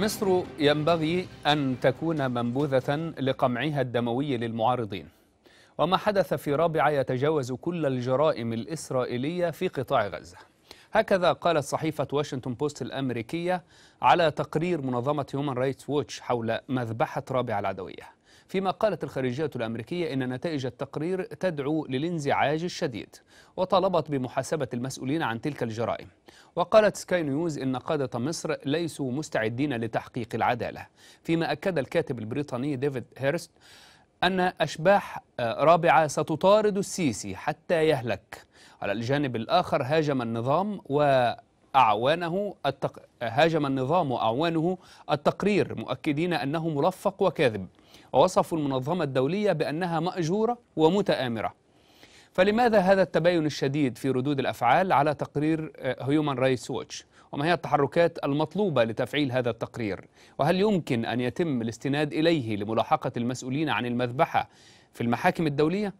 مصر ينبغي أن تكون منبوذة لقمعها الدموي للمعارضين وما حدث في رابعة يتجاوز كل الجرائم الإسرائيلية في قطاع غزة هكذا قالت صحيفة واشنطن بوست الأمريكية على تقرير منظمة هيومن رايتس ووتش حول مذبحة رابعة العدوية فيما قالت الخارجية الأمريكية إن نتائج التقرير تدعو للانزعاج الشديد وطالبت بمحاسبة المسؤولين عن تلك الجرائم وقالت سكاي نيوز إن قادة مصر ليسوا مستعدين لتحقيق العدالة فيما أكد الكاتب البريطاني ديفيد هيرست أن أشباح آه، رابعة ستطارد السيسي حتى يهلك على الجانب الآخر هاجم النظام و أعوانه التق... هاجم النظام وأعوانه التقرير مؤكدين أنه ملفق وكاذب ووصفوا المنظمة الدولية بأنها مأجورة ومتآمرة فلماذا هذا التباين الشديد في ردود الأفعال على تقرير هيومان رايتس ووتش وما هي التحركات المطلوبة لتفعيل هذا التقرير وهل يمكن أن يتم الاستناد إليه لملاحقة المسؤولين عن المذبحة في المحاكم الدولية؟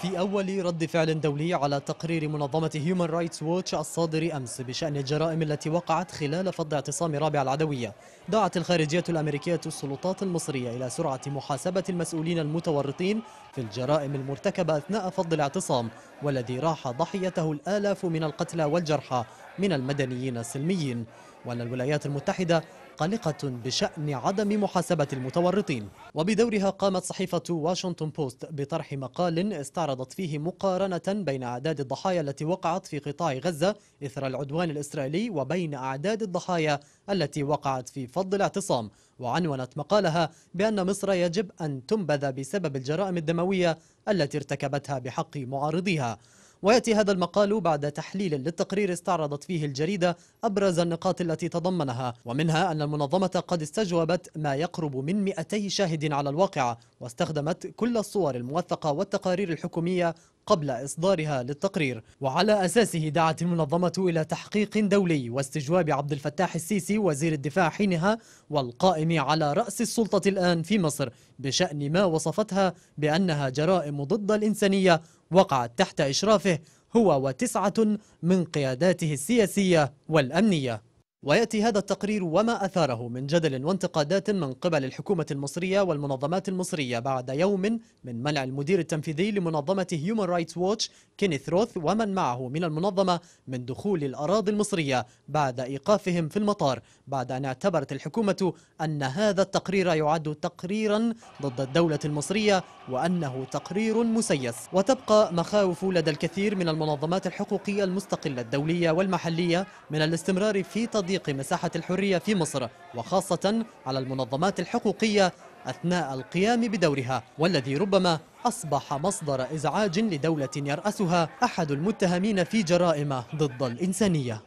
في أول رد فعل دولي على تقرير منظمة هيومن رايتس ووتش الصادر أمس بشأن الجرائم التي وقعت خلال فض اعتصام رابع العدوية دعت الخارجية الأمريكية السلطات المصرية إلى سرعة محاسبة المسؤولين المتورطين في الجرائم المرتكبة أثناء فض الاعتصام والذي راح ضحيته الآلاف من القتلى والجرحى من المدنيين السلميين وأن الولايات المتحدة قلقة بشأن عدم محاسبة المتورطين وبدورها قامت صحيفة واشنطن بوست بطرح مقال استعرضت فيه مقارنة بين أعداد الضحايا التي وقعت في قطاع غزة إثر العدوان الإسرائيلي وبين أعداد الضحايا التي وقعت في فض الاعتصام وعنونت مقالها بأن مصر يجب أن تنبذ بسبب الجرائم الدموية التي ارتكبتها بحق معارضيها ويأتي هذا المقال بعد تحليل للتقرير استعرضت فيه الجريدة أبرز النقاط التي تضمنها ومنها أن المنظمة قد استجوبت ما يقرب من 200 شاهد على الواقعة واستخدمت كل الصور الموثقة والتقارير الحكومية قبل إصدارها للتقرير وعلى أساسه دعت المنظمة إلى تحقيق دولي واستجواب عبد الفتاح السيسي وزير الدفاع حينها والقائم على رأس السلطة الآن في مصر بشأن ما وصفتها بأنها جرائم ضد الإنسانية وقعت تحت إشرافه هو وتسعة من قياداته السياسية والأمنية ويأتي هذا التقرير وما أثاره من جدل وانتقادات من قبل الحكومة المصرية والمنظمات المصرية بعد يوم من منع المدير التنفيذي لمنظمة هيومن رايتس ووتش كينيث روث ومن معه من المنظمة من دخول الأراضي المصرية بعد إيقافهم في المطار بعد أن اعتبرت الحكومة أن هذا التقرير يعد تقريرا ضد الدولة المصرية وأنه تقرير مسيس وتبقى مخاوف لدى الكثير من المنظمات الحقوقية المستقلة الدولية والمحلية من الاستمرار في تضييع تضييق مساحة الحرية في مصر وخاصة على المنظمات الحقوقية أثناء القيام بدورها والذي ربما أصبح مصدر إزعاج لدولة يرأسها أحد المتهمين في جرائم ضد الإنسانية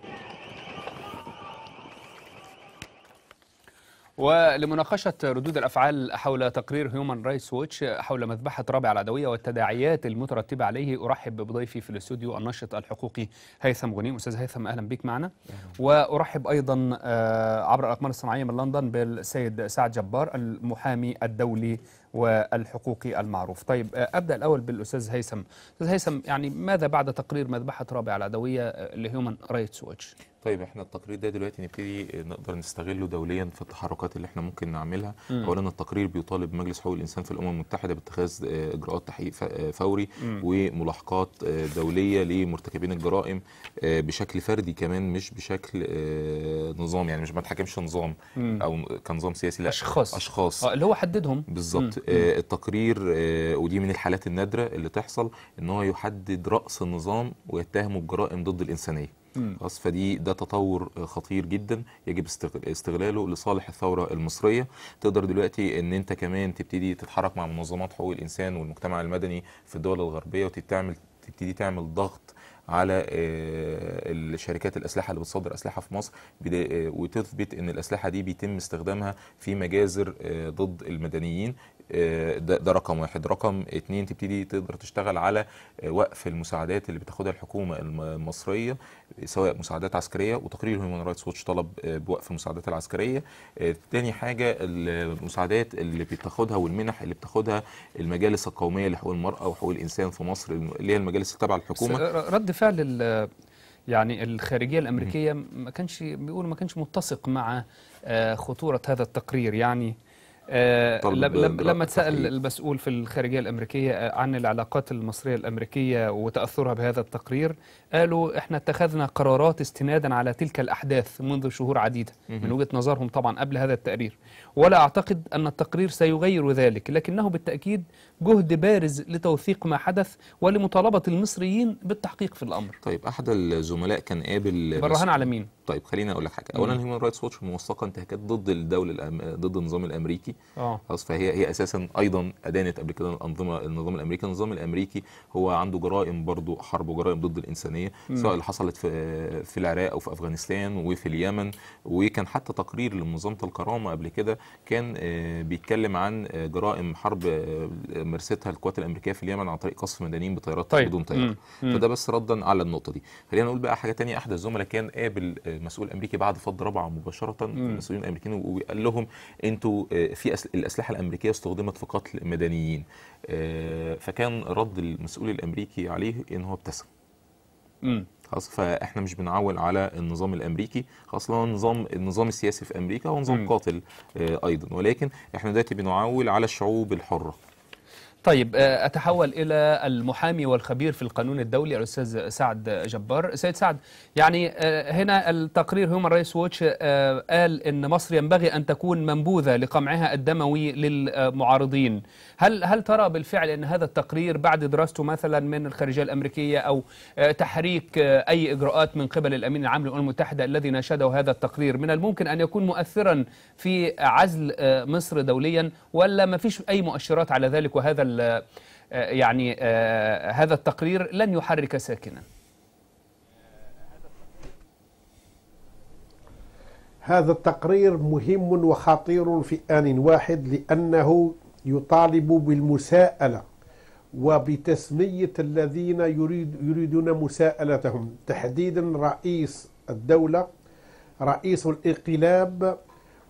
ولمناقشة ردود الأفعال حول تقرير هيومن رايتس ووتش حول مذبحة رابع العدوية والتداعيات المترتبة عليه أرحب بضيفي في الاستوديو الناشط الحقوقي هيثم غنيم أستاذ هيثم أهلا بك معنا وأرحب أيضا آه، عبر الأقمار الصناعية من لندن بالسيد سعد جبار المحامي الدولي والحقوق المعروف طيب آه، أبدأ الأول بالأستاذ هيثم أستاذ هيثم يعني ماذا بعد تقرير مذبحة رابع العدوية آه، لهيومن رايتس واتش طيب احنا التقرير ده دلوقتي نبتدي آه، نقدر نستغله دوليا في التحركات اللي احنا ممكن نعملها م. اولا التقرير بيطالب مجلس حقوق الانسان في الامم المتحده باتخاذ اجراءات تحقيق فوري م. وملاحقات دوليه لمرتكبين الجرائم بشكل فردي كمان مش بشكل نظام يعني مش ما تحكمش نظام او كنظام سياسي لا اشخاص اشخاص اه اللي هو حددهم بالظبط آه، التقرير آه، ودي من الحالات النادره اللي تحصل ان هو يحدد راس النظام ويتهمه بجرائم ضد الانسانيه خلاص فدي ده تطور آه، خطير جدا يجب استغلاله لصالح الثوره المصريه تقدر دلوقتي ان انت كمان تبتدي تتحرك مع منظمات حقوق الانسان والمجتمع المدني في الدول الغربيه وتتعمل تبتدي تعمل ضغط على الشركات الاسلحه اللي بتصدر اسلحه في مصر وتثبت ان الاسلحه دي بيتم استخدامها في مجازر ضد المدنيين آه، ده, رقم واحد رقم اتنين تبتدي تقدر تشتغل على وقف المساعدات اللي بتاخدها الحكومه المصريه سواء مساعدات عسكريه وتقرير هيومن رايتس ووتش طلب آه، بوقف المساعدات العسكريه آه، تاني حاجه المساعدات اللي بتاخدها والمنح اللي بتاخدها المجالس القوميه لحقوق المراه وحقوق الانسان في مصر اللي هي المجالس التابعه للحكومه رد فعل يعني الخارجيه الامريكيه ما كانش بيقولوا ما كانش متسق مع خطوره هذا التقرير يعني آه، لما تسأل المسؤول في الخارجية الأمريكية آه، عن العلاقات المصرية الأمريكية وتأثرها بهذا التقرير قالوا احنا اتخذنا قرارات استنادا على تلك الأحداث منذ شهور عديدة من وجهة نظرهم طبعا قبل هذا التقرير ولا أعتقد أن التقرير سيغير ذلك لكنه بالتأكيد جهد بارز لتوثيق ما حدث ولمطالبة المصريين بالتحقيق في الأمر طيب أحد الزملاء كان قابل برهان على مين؟ طيب خلينا أقول لك حاجة أولا هيومن رايتس ووتش موثقة انتهاكات ضد الدولة ضد النظام الأمريكي اه خلاص فهي هي اساسا ايضا ادانت قبل كده الانظمه النظام الامريكي النظام الامريكي هو عنده جرائم برضه حرب وجرائم ضد الانسانيه مم. سواء اللي حصلت في في العراق او في افغانستان وفي اليمن وكان حتى تقرير لمنظمه الكرامه قبل كده كان آه، بيتكلم عن آه، جرائم حرب آه، مارستها القوات الامريكيه في اليمن عن طريق قصف مدنيين بطيارات طيب. بدون طيار فده بس ردا على النقطه دي خلينا نقول بقى حاجه ثانيه احد الزملاء كان قابل مسؤول امريكي بعد فض ربعه مباشره المسؤولين الامريكيين وقال لهم انتوا في الاسلحه الامريكيه استخدمت في قتل مدنيين آه، فكان رد المسؤول الامريكي عليه ان هو ابتسم خلاص فاحنا مش بنعول على النظام الامريكي خاصة النظام النظام السياسي في امريكا هو نظام قاتل آه، ايضا ولكن احنا دلوقتي بنعول على الشعوب الحره طيب آه، أتحول إلى المحامي والخبير في القانون الدولي الأستاذ سعد جبار سيد سعد يعني آه، هنا التقرير هيومن رايس ووتش قال أن مصر ينبغي أن تكون منبوذة لقمعها الدموي للمعارضين هل, هل ترى بالفعل أن هذا التقرير بعد دراسته مثلا من الخارجية الأمريكية أو آه، تحريك أي إجراءات من قبل الأمين العام للأمم المتحدة الذي ناشده هذا التقرير من الممكن أن يكون مؤثرا في عزل مصر دوليا ولا ما فيش أي مؤشرات على ذلك وهذا آه، يعني آه، هذا التقرير لن يحرك ساكنا هذا التقرير مهم وخطير في آن واحد لأنه يطالب بالمساءلة وبتسمية الذين يريد يريدون مساءلتهم تحديدا رئيس الدولة رئيس الانقلاب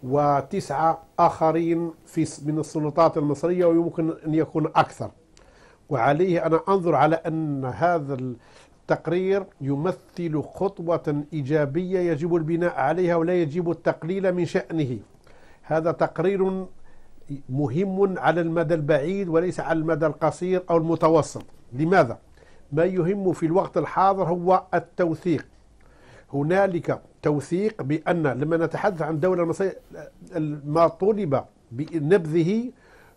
وتسعة آخرين في من السلطات المصرية ويمكن أن يكون أكثر وعليه أنا أنظر على أن هذا التقرير يمثل خطوة إيجابية يجب البناء عليها ولا يجب التقليل من شأنه هذا تقرير مهم على المدى البعيد وليس على المدى القصير أو المتوسط لماذا؟ ما يهم في الوقت الحاضر هو التوثيق هنالك توثيق بأن لما نتحدث عن دولة المصريه ما طلب بنبذه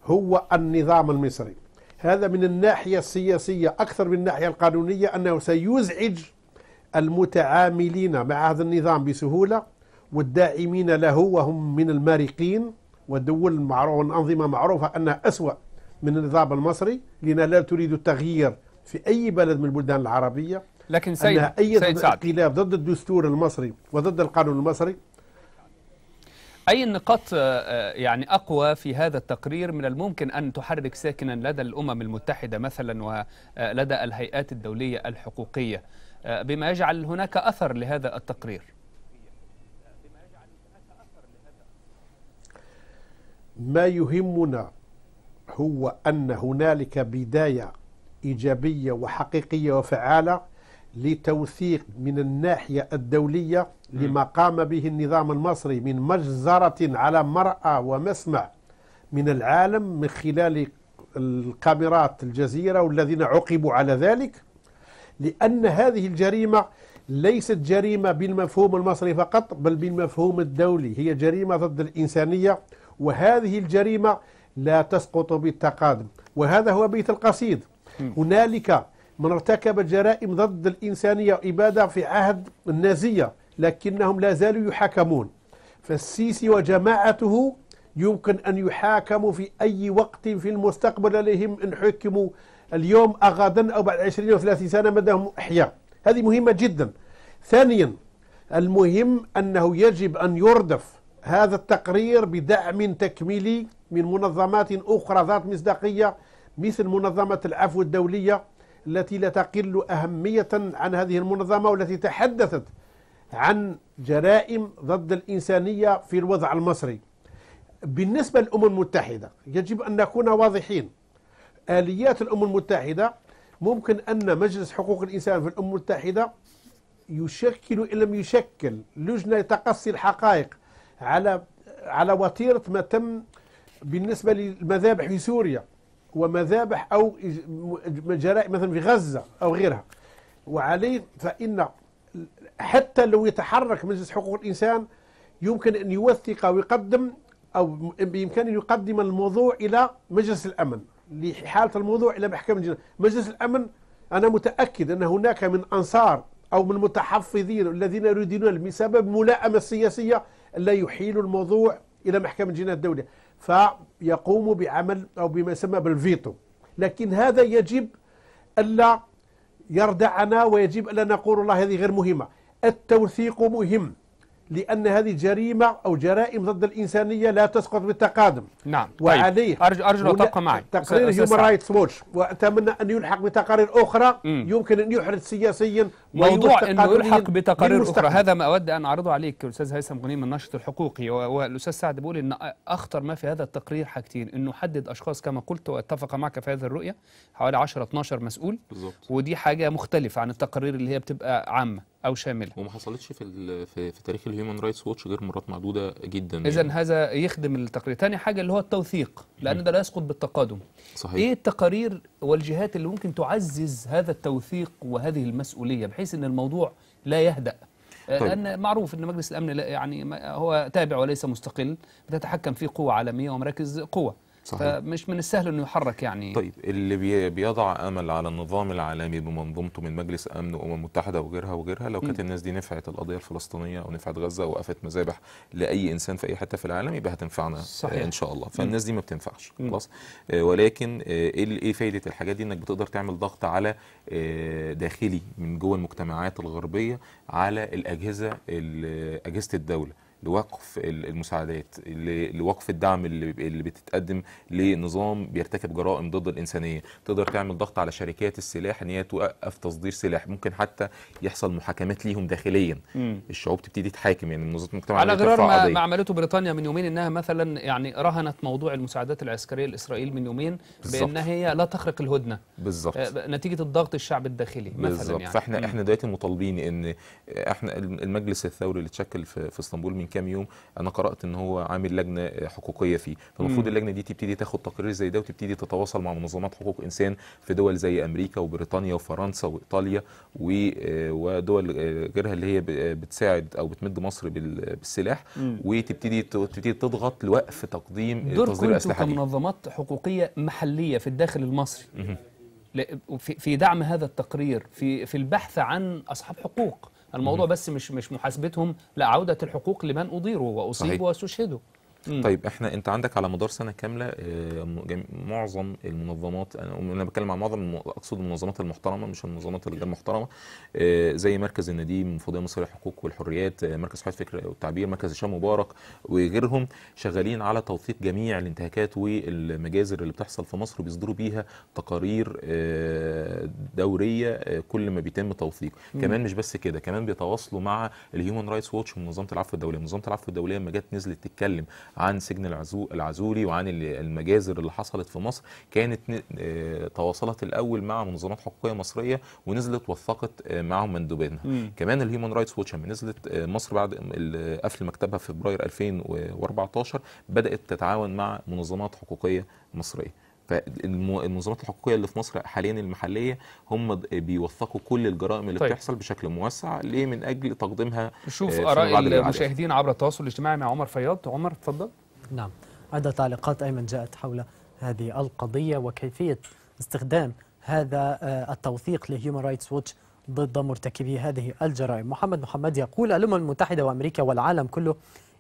هو النظام المصري هذا من الناحية السياسية أكثر من الناحية القانونية أنه سيزعج المتعاملين مع هذا النظام بسهولة والداعمين له وهم من المارقين والدول معروفة والانظمه معروفة أنها أسوأ من النظام المصري لأنها لا تريد التغيير في أي بلد من البلدان العربية لكن سيد أنها أي سيد سعد خلاف ضد الدستور المصري وضد القانون المصري أي النقاط آه، آه، يعني أقوى في هذا التقرير من الممكن أن تحرك ساكنا لدى الأمم المتحدة مثلا ولدى آه، الهيئات الدولية الحقوقية بما يجعل هناك أثر لهذا التقرير ما يهمنا هو أن هنالك بداية إيجابية وحقيقية وفعالة لتوثيق من الناحية الدولية لما قام به النظام المصري من مجزرة على مرأى ومسمع من العالم من خلال الكاميرات الجزيرة والذين عوقبوا على ذلك لأن هذه الجريمة ليست جريمة بالمفهوم المصري فقط بل بالمفهوم الدولي هي جريمة ضد الإنسانية وهذه الجريمة لا تسقط بالتقادم وهذا هو بيت القصيد هنالك من ارتكب جرائم ضد الإنسانية وإبادة في عهد النازية لكنهم لا زالوا يحاكمون فالسيسي وجماعته يمكن أن يحاكموا في أي وقت في المستقبل عليهم أن حكموا اليوم أغدا أو بعد 20 أو 30 سنة مدهم أحياء هذه مهمة جدا ثانيا المهم أنه يجب أن يردف هذا التقرير بدعم تكميلي من منظمات أخرى ذات مصداقية مثل منظمة العفو الدولية التي لا تقل أهمية عن هذه المنظمة والتي تحدثت عن جرائم ضد الإنسانية في الوضع المصري بالنسبة للأمم المتحدة يجب أن نكون واضحين آليات الأمم المتحدة ممكن أن مجلس حقوق الإنسان في الأمم المتحدة يشكل إن لم يشكل لجنة لتقصي الحقائق على على وتيرة ما تم بالنسبة للمذابح في سوريا ومذابح أو جرائم مثلا في غزة أو غيرها وعليه فإن حتى لو يتحرك مجلس حقوق الإنسان يمكن أن يوثق ويقدم أو بإمكانه يقدم الموضوع إلى مجلس الأمن لحالة الموضوع إلى محكمة الجنة. مجلس الأمن أنا متأكد أن هناك من أنصار أو من المتحفظين الذين يريدون بسبب ملائمة سياسية لا يحيلوا الموضوع إلى محكمة الجناية الدولية فيقوم بعمل أو بما يسمى بالفيتو لكن هذا يجب ألا يردعنا ويجب ألا نقول الله هذه غير مهمة التوثيق مهم لأن هذه جريمة أو جرائم ضد الإنسانية لا تسقط بالتقادم نعم طيب. وعليه طيب. أرجو, أرجو تبقى معي تقرير هيومن رايتس ووتش وأتمنى أن يلحق بتقارير أخرى مم. يمكن أن يحرز سياسيا موضوع أنه يلحق بتقارير أخرى هذا ما أود أن أعرضه عليك أستاذ هيثم غنيم الناشط الحقوقي والأستاذ سعد بيقول أن أخطر ما في هذا التقرير حاجتين أنه حدد أشخاص كما قلت وأتفق معك في هذه الرؤية حوالي 10 12 مسؤول بالزبط. ودي حاجة مختلفة عن التقارير اللي هي بتبقى عامة او شامله وما حصلتش في في, في تاريخ الهيومن رايتس ووتش غير مرات معدوده جدا اذا يعني. هذا يخدم التقرير ثاني حاجه اللي هو التوثيق لان ده لا يسقط بالتقادم صحيح ايه التقارير والجهات اللي ممكن تعزز هذا التوثيق وهذه المسؤوليه بحيث ان الموضوع لا يهدا آه، طيب. لان معروف ان مجلس الامن يعني هو تابع وليس مستقل بتتحكم فيه قوى عالميه ومراكز قوه صحيح. فمش من السهل انه يحرك يعني طيب اللي بيضع امل على النظام العالمي بمنظومته من مجلس امن وامم المتحده وغيرها وغيرها لو كانت الناس دي نفعت القضيه الفلسطينيه او نفعت غزه وقفت مذابح لاي انسان في اي حته في العالم يبقى هتنفعنا آه، صحيح. ان شاء الله فالناس دي ما بتنفعش خلاص آه، ولكن آه، ايه, إيه فائده الحاجات دي انك بتقدر تعمل ضغط على داخلي من جوه المجتمعات الغربيه على الاجهزه اجهزه الدوله لوقف المساعدات لوقف الدعم اللي بتتقدم لنظام بيرتكب جرائم ضد الانسانيه تقدر تعمل ضغط على شركات السلاح ان هي توقف تصدير سلاح ممكن حتى يحصل محاكمات ليهم داخليا مم. الشعوب تبتدي تحاكم يعني منظمه المجتمع على غرار ما, ما عملته بريطانيا من يومين انها مثلا يعني رهنت موضوع المساعدات العسكريه لاسرائيل من يومين بالزبط. بان هي لا تخرق الهدنه بالظبط آه، نتيجه الضغط الشعب الداخلي بالزبط. مثلا يعني فاحنا مم. احنا دلوقتي مطالبين ان احنا المجلس الثوري اللي اتشكل في, في اسطنبول من كام يوم انا قرات ان هو عامل لجنه حقوقيه فيه فالمفروض اللجنه دي تبتدي تاخد تقرير زي ده وتبتدي تتواصل مع منظمات حقوق انسان في دول زي امريكا وبريطانيا وفرنسا وايطاليا آه، ودول آه، غيرها اللي هي آه، بتساعد او بتمد مصر بالسلاح وتبتدي تبتدي تضغط لوقف تقديم تصدير الاسلحه دي كمنظمات حقوقيه محليه في الداخل المصري في دعم هذا التقرير في في البحث عن اصحاب حقوق الموضوع بس مش مش محاسبتهم لا عوده الحقوق لمن اضيروا واصيبوا واستشهدوا مم. طيب احنا انت عندك على مدار سنه كامله آه، معظم المنظمات انا بتكلم عن معظم اقصد المنظمات المحترمه مش المنظمات الغير محترمه آه، زي مركز النديم مفوضيه مصر للحقوق والحريات آه، مركز حريه الفكر والتعبير مركز هشام مبارك وغيرهم شغالين على توثيق جميع الانتهاكات والمجازر اللي بتحصل في مصر بيصدروا بيها تقارير دوريه كل ما بيتم توثيق كمان مش بس كده كمان بيتواصلوا مع الهيومن رايتس ووتش منظمه العفو الدوليه منظمه العفو الدوليه لما جت نزلت تتكلم عن سجن العزولي وعن المجازر اللي حصلت في مصر كانت آه، تواصلت الاول مع منظمات حقوقيه مصريه ونزلت وثقت آه، معهم مندوبينها كمان الهيومن رايتس ووتش لما نزلت آه، مصر بعد قفل مكتبها في فبراير 2014 بدات تتعاون مع منظمات حقوقيه مصريه فالمنظمات الحقوقيه اللي في مصر حاليا المحليه هم بيوثقوا كل الجرائم اللي طيب. بتحصل بشكل موسع ليه من اجل تقديمها نشوف آه، اراء المشاهدين عبر التواصل الاجتماعي مع عمر فياض عمر اتفضل نعم عدة تعليقات ايمن جاءت حول هذه القضيه وكيفيه استخدام هذا آه، التوثيق لهيومن رايتس ووتش ضد مرتكبي هذه الجرائم محمد محمد يقول الأمم المتحدة وأمريكا والعالم كله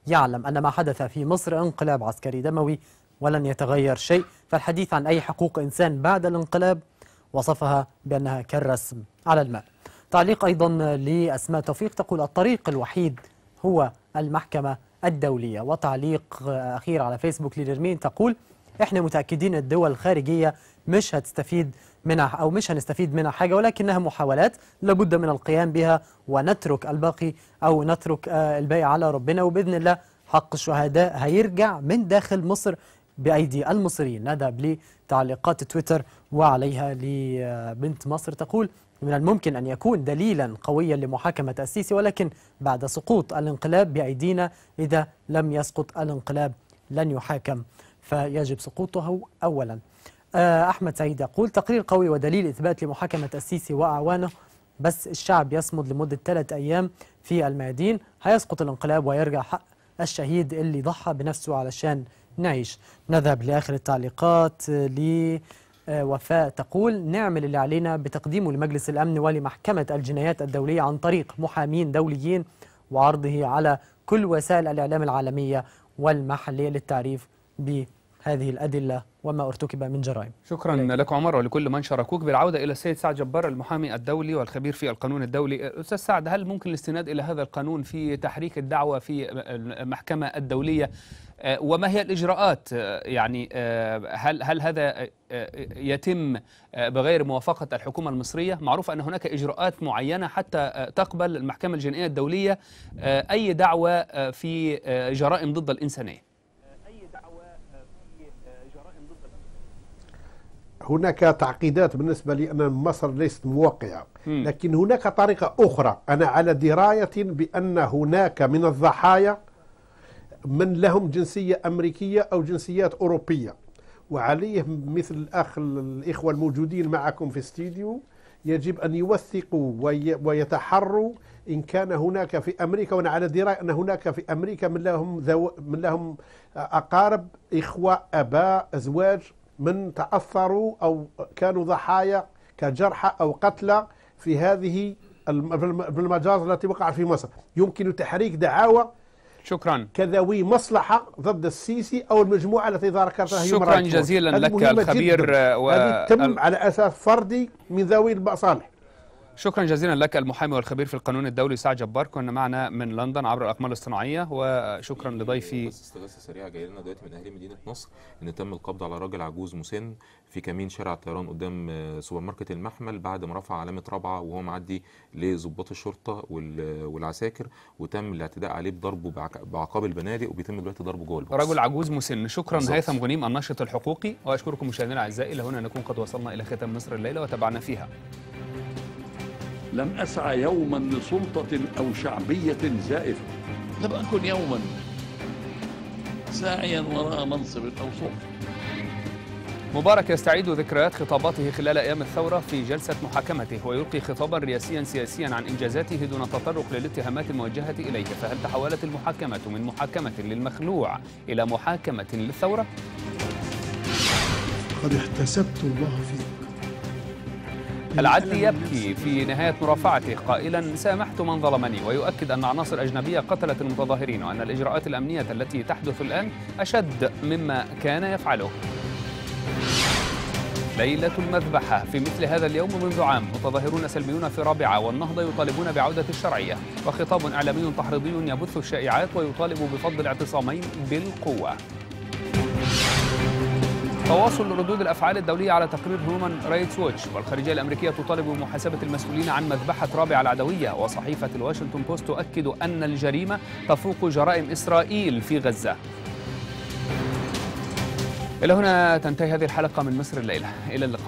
يعلم أن ما حدث في مصر انقلاب عسكري دموي ولن يتغير شيء فالحديث عن أي حقوق إنسان بعد الانقلاب وصفها بأنها كالرسم على الماء تعليق أيضا لأسماء توفيق تقول الطريق الوحيد هو المحكمة الدولية وتعليق أخير على فيسبوك لدرمين تقول احنا متأكدين الدول الخارجية مش هتستفيد منها أو مش هنستفيد منها حاجة ولكنها محاولات لابد من القيام بها ونترك الباقي أو نترك آه، الباقي على ربنا وبإذن الله حق الشهداء هيرجع من داخل مصر بأيدي المصريين نذهب لتعليقات تويتر وعليها لبنت مصر تقول من الممكن أن يكون دليلا قويا لمحاكمة السيسي ولكن بعد سقوط الانقلاب بأيدينا إذا لم يسقط الانقلاب لن يحاكم فيجب سقوطه أولا آه، أحمد سعيد يقول تقرير قوي ودليل إثبات لمحاكمة السيسي وأعوانه بس الشعب يصمد لمدة ثلاثة أيام في الميادين هيسقط الانقلاب ويرجع حق الشهيد اللي ضحى بنفسه علشان نعيش نذهب لآخر التعليقات آه، لوفاء تقول نعمل اللي علينا بتقديمه لمجلس الأمن ولمحكمة الجنايات الدولية عن طريق محامين دوليين وعرضه على كل وسائل الإعلام العالمية والمحلية للتعريف به هذه الأدلة وما ارتكب من جرائم شكرا إليك. لك عمر ولكل من شاركوك بالعودة إلى السيد سعد جبار المحامي الدولي والخبير في القانون الدولي أستاذ سعد هل ممكن الاستناد إلى هذا القانون في تحريك الدعوة في المحكمة الدولية آه، وما هي الإجراءات آه، يعني آه، هل, هل هذا يتم بغير موافقة الحكومة المصرية معروف أن هناك إجراءات معينة حتى تقبل المحكمة الجنائية الدولية أي دعوة في جرائم ضد الإنسانية هناك تعقيدات بالنسبة لي أن مصر ليست موقعة لكن هناك طريقة أخرى أنا على دراية بأن هناك من الضحايا من لهم جنسية أمريكية أو جنسيات أوروبية وعليه مثل الأخ الإخوة الموجودين معكم في استديو يجب أن يوثقوا ويتحروا إن كان هناك في أمريكا وأنا على دراية أن هناك في أمريكا من لهم, ذو من لهم أقارب إخوة أباء أزواج من تأثروا أو كانوا ضحايا كجرحى أو قتلى في هذه المجازر التي وقعت في مصر يمكن تحريك دعاوى شكرا كذوي مصلحة ضد السيسي أو المجموعة التي ذكرتها شكرا جزيلا لك الخبير و... آه، هذه تم على أساس فردي من ذوي المصالح شكرا جزيلا لك المحامي والخبير في القانون الدولي سعد جبار كنا معنا من لندن عبر الاقمار الاصطناعيه وشكرا لضيفي إيه، بس استغاثه سريعه جايه لنا دلوقتي من اهالي مدينه نصر ان تم القبض على راجل عجوز مسن في كمين شارع الطيران قدام آه، سوبر ماركت المحمل بعد ما رفع علامه رابعه وهو معدي لضباط الشرطه والعساكر وتم الاعتداء عليه بضربه بعقاب البنادق وبيتم دلوقتي ضربه جوه البوكس رجل عجوز مسن شكرا هيثم غنيم الناشط الحقوقي واشكركم مشاهدينا الاعزاء الى هنا نكون قد وصلنا الى ختام مصر الليله وتابعنا فيها لم أسعى يوما لسلطة أو شعبية زائفة لم أكن يوما ساعيا وراء منصب أو سلطة مبارك يستعيد ذكريات خطاباته خلال أيام الثورة في جلسة محاكمته ويلقي خطابا رئاسيا سياسيا عن إنجازاته دون تطرق للاتهامات الموجهة إليه فهل تحولت المحاكمة من محاكمة للمخلوع إلى محاكمة للثورة؟ قد احتسبت الله فيك العدل يبكي في نهاية مرافعته قائلا سامحت من ظلمني ويؤكد أن عناصر أجنبية قتلت المتظاهرين وأن الإجراءات الأمنية التي تحدث الآن أشد مما كان يفعله ليلة المذبحة في مثل هذا اليوم منذ عام متظاهرون سلميون في رابعة والنهضة يطالبون بعودة الشرعية وخطاب إعلامي تحريضي يبث الشائعات ويطالب بفض الاعتصامين بالقوة تواصل ردود الافعال الدوليه على تقرير هيومن رايتس ووتش والخارجيه الامريكيه تطالب بمحاسبه المسؤولين عن مذبحه رابع العدويه وصحيفه الواشنطن بوست تؤكد ان الجريمه تفوق جرائم اسرائيل في غزه الى هنا تنتهي هذه الحلقه من مصر الليله الى اللقاء